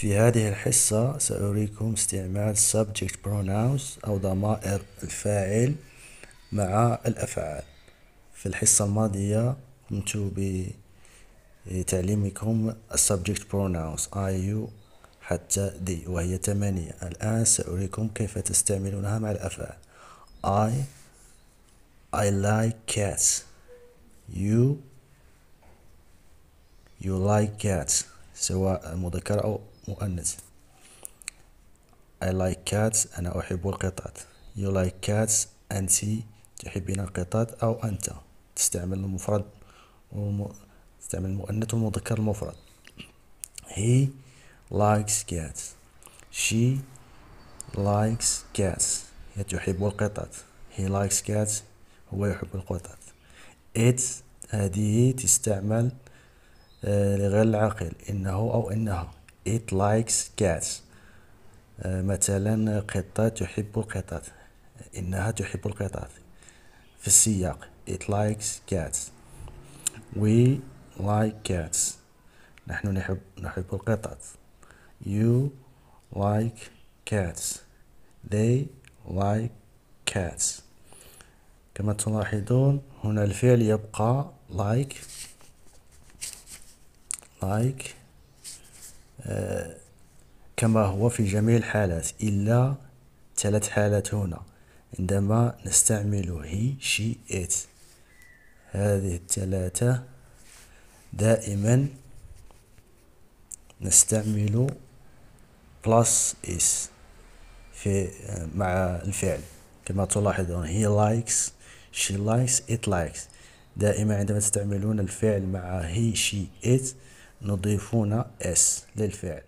في هذه الحصة سأريكم استعمال subject pronouns أو ضمائر الفاعل مع الأفعال في الحصة الماضية قمت بتعليمكم subject pronouns I you حتى دي وهي ثمانية الآن سأريكم كيف تستعملونها مع الأفعال I I like cats you you like cats سواء مذكر أو مؤنث I like cats أنا أحب القطط You like cats أنت تحبين القطط أو أنت تستعمل المفرد وم... تستعمل المؤنث والمذكر المفرد He likes cats She likes cats هي تحب القطط He likes cats هو يحب القطط It هذه تستعمل آه، لغير العاقل إنه أو إنها it likes cats آه، مثلا قطة تحب القطط إنها تحب القطط في السياق it likes cats we like cats نحن نحب نحب القطط you like cats they like cats كما تلاحظون هنا الفعل يبقى like like كما هو في جميع الحالات إلا ثلاث حالات هنا عندما نستعمل هي شي ات هذه الثلاثة دائما نستعمل بلس اس في مع الفعل كما تلاحظون هي لايكس شي لايكس ات لايكس دائما عندما تستعملون الفعل مع هي شي ات نضيفون s للفعل